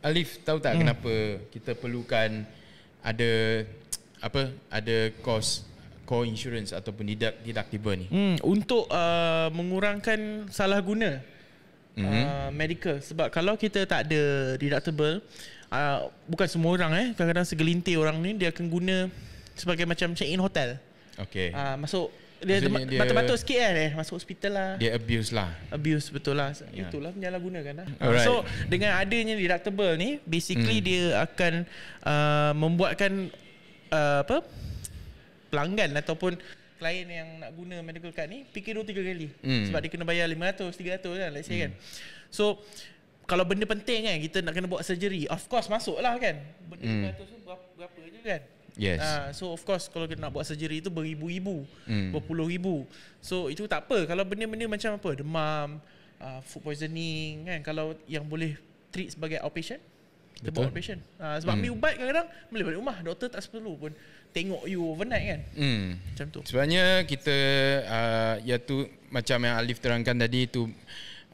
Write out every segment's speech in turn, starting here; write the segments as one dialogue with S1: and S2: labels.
S1: Alif tahu tak hmm. kenapa kita perlukan ada apa ada cost core insurance ataupun tidak deductible ni hmm
S2: untuk uh, mengurangkan salah guna mm-hmm. uh, mhm. medical sebab kalau kita tak ada deductible uh, bukan semua orang eh kadang-kadang segelintir orang ni dia akan guna sebagai macam check in hotel okey uh, masuk dia, dia, dia batu-batu sikit kan eh masuk hospital lah. Dia abuse lah. Abuse betul lah. Yeah. Itulah penyalahgunakan lah. So dengan adanya deductible ni basically mm. dia akan uh, membuatkan uh, apa pelanggan ataupun klien yang nak guna medical card ni fikir dua tiga kali mm. sebab dia kena bayar 500 300 kan let's say mm. kan. So kalau benda penting kan kita nak kena buat surgery of course masuk lah kan. Benda mm. 500 tu berapa, berapa je kan. Yes. Uh, so of course kalau kita nak buat surgery itu beribu ibu mm. berpuluh ribu. So itu tak apa kalau benda-benda macam apa demam, uh, food poisoning kan kalau yang boleh treat sebagai outpatient kita buat outpatient uh, Sebab mm. ambil ubat kadang-kadang Boleh balik rumah Doktor tak perlu pun Tengok you overnight kan
S1: mm. Macam tu Sebenarnya kita uh, Ya tu Macam yang Alif terangkan tadi itu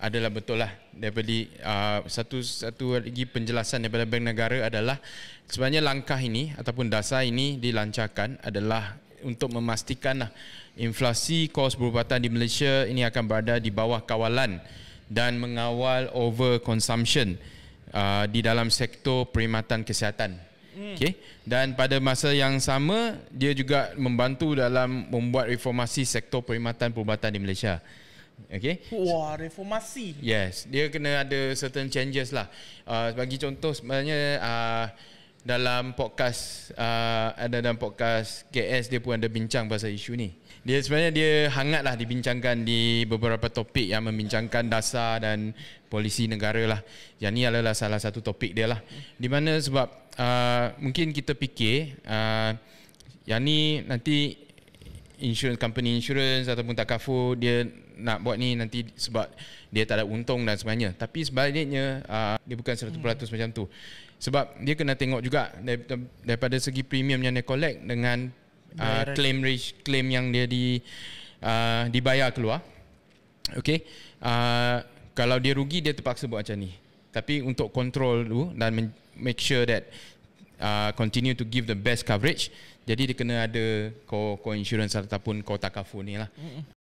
S1: adalah betul lah daripada uh, satu satu lagi penjelasan daripada Bank Negara adalah sebenarnya langkah ini ataupun dasar ini dilancarkan adalah untuk memastikan lah inflasi kos perubatan di Malaysia ini akan berada di bawah kawalan dan mengawal over consumption uh, di dalam sektor perkhidmatan kesihatan. Hmm. Okay. Dan pada masa yang sama, dia juga membantu dalam membuat reformasi sektor perkhidmatan perubatan di Malaysia. Okay Wah reformasi Yes Dia kena ada certain changes lah uh, Bagi contoh sebenarnya uh, Dalam podcast uh, Ada dalam podcast KS Dia pun ada bincang pasal isu ni dia sebenarnya dia hangat lah dibincangkan di beberapa topik yang membincangkan dasar dan polisi negara lah. Yang ni adalah salah satu topik dia lah. Di mana sebab uh, mungkin kita fikir uh, yang ni nanti insurance company insurance ataupun tak kafur dia nak buat ni nanti sebab dia tak ada untung dan sebagainya tapi sebaliknya uh, dia bukan 100% hmm. macam tu sebab dia kena tengok juga daripada segi premium yang dia collect dengan uh, claim rich claim yang dia di uh, dibayar keluar okey uh, kalau dia rugi dia terpaksa buat macam ni tapi untuk kontrol tu dan make sure that uh, continue to give the best coverage. Jadi dia kena ada co-insurance ataupun co-takafu ni lah.